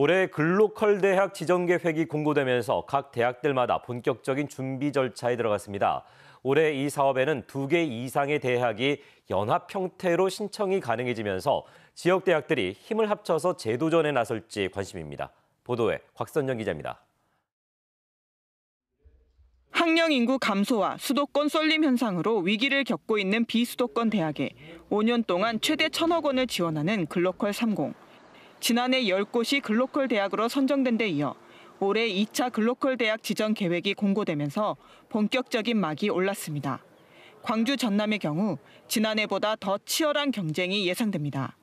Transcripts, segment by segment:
올해 글로컬 대학 지정 계획이 공고되면서 각 대학들마다 본격적인 준비 절차에 들어갔습니다. 올해 이 사업에는 두 개 이상의 대학이 연합 형태로 신청이 가능해지면서 지역 대학들이 힘을 합쳐서 재도전에 나설지 관심입니다. 보도에 곽선영 기자입니다. 학령 인구 감소와 수도권 쏠림 현상으로 위기를 겪고 있는 비수도권 대학에 5년 동안 최대 천억 원을 지원하는 글로컬 30. 지난해 10곳이 글로컬 대학으로 선정된 데 이어 올해 2차 글로컬 대학 지정 계획이 공고되면서 본격적인 막이 올랐습니다. 광주 전남의 경우 지난해보다 더 치열한 경쟁이 예상됩니다.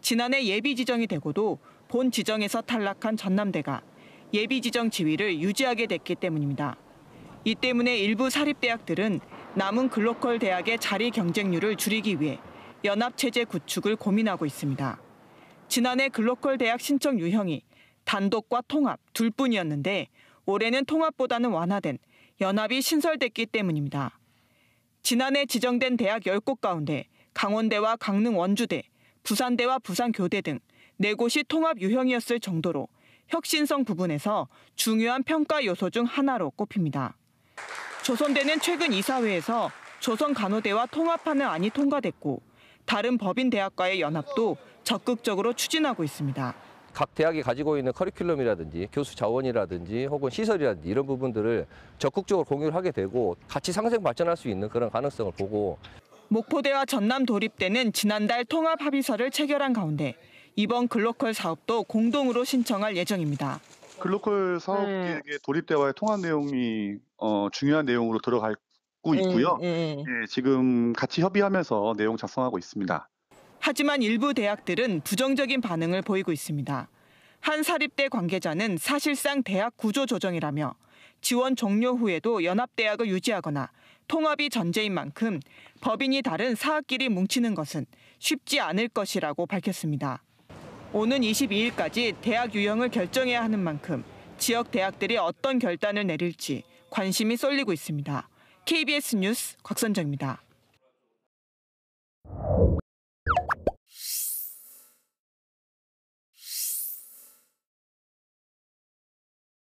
지난해 예비 지정이 되고도 본 지정에서 탈락한 전남대가 예비 지정 지위를 유지하게 됐기 때문입니다. 이 때문에 일부 사립대학들은 남은 글로컬 대학의 자리 경쟁률을 줄이기 위해 연합체제 구축을 고민하고 있습니다. 지난해 글로컬 대학 신청 유형이 단독과 통합 둘 뿐이었는데 올해는 통합보다는 완화된 연합이 신설됐기 때문입니다. 지난해 지정된 대학 10곳 가운데 강원대와 강릉 원주대, 부산대와 부산교대 등 4곳이 통합 유형이었을 정도로 혁신성 부분에서 중요한 평가 요소 중 하나로 꼽힙니다. 조선대는 최근 이사회에서 조선간호대와 통합하는 안이 통과됐고 다른 법인 대학과의 연합도 적극적으로 추진하고 있습니다. 각 대학이 가지고 있는 커리큘럼이라든지 교수 자원이라든지 혹은 시설이라든지 이런 부분들을 적극적으로 공유를 하게 되고 같이 상생 발전할 수 있는 그런 가능성을 보고 목포대와 전남 도립대는 지난달 통합 합의서를 체결한 가운데 이번 글로컬 사업도 공동으로 신청할 예정입니다. 글로컬 사업 계획에 네. 도립대와의 통합 내용이 어, 중요한 내용으로 들어갈 받고 음, 있고요. 음, 음. 예, 지금 같이 협의하면서 내용 작성하고 있습니다. 하지만 일부 대학들은 부정적인 반응을 보이고 있습니다. 한 사립대 관계자는 사실상 대학 구조 조정이라며 지원 종료 후에도 연합대학을 유지하거나 통합이 전제인 만큼 법인이 다른 사학끼리 뭉치는 것은 쉽지 않을 것이라고 밝혔습니다. 오는 22일까지 대학 유형을 결정해야 하는 만큼 지역 대학들이 어떤 결단을 내릴지 관심이 쏠리고 있습니다. KBS 뉴스 곽선정입니다.